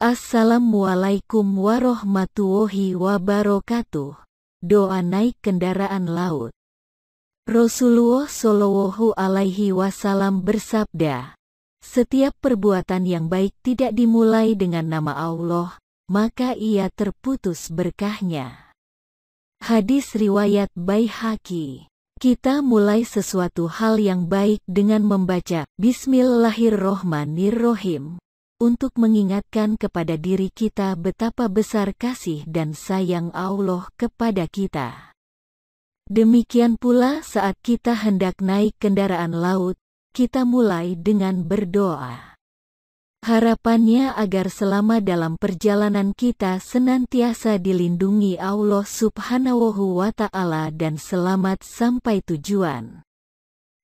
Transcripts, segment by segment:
Assalamualaikum warahmatullahi wabarakatuh. Doa naik kendaraan laut. Rasulullah Shallallahu alaihi wasallam bersabda, "Setiap perbuatan yang baik tidak dimulai dengan nama Allah, maka ia terputus berkahnya." Hadis riwayat Baihaqi. Kita mulai sesuatu hal yang baik dengan membaca Bismillahirrohmanirrohim untuk mengingatkan kepada diri kita betapa besar kasih dan sayang Allah kepada kita. Demikian pula saat kita hendak naik kendaraan laut, kita mulai dengan berdoa. Harapannya agar selama dalam perjalanan kita senantiasa dilindungi Allah subhanahu wa ta'ala dan selamat sampai tujuan.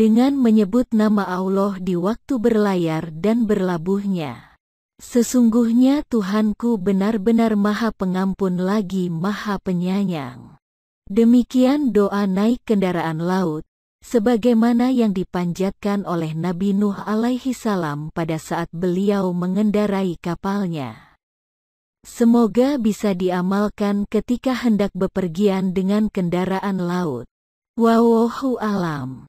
dengan menyebut nama Allah di waktu berlayar dan berlabuhnya. Sesungguhnya Tuhanku benar-benar maha pengampun lagi maha penyayang. Demikian doa naik kendaraan laut, sebagaimana yang dipanjatkan oleh Nabi Nuh alaihi salam pada saat beliau mengendarai kapalnya. Semoga bisa diamalkan ketika hendak bepergian dengan kendaraan laut. Wawohu alam.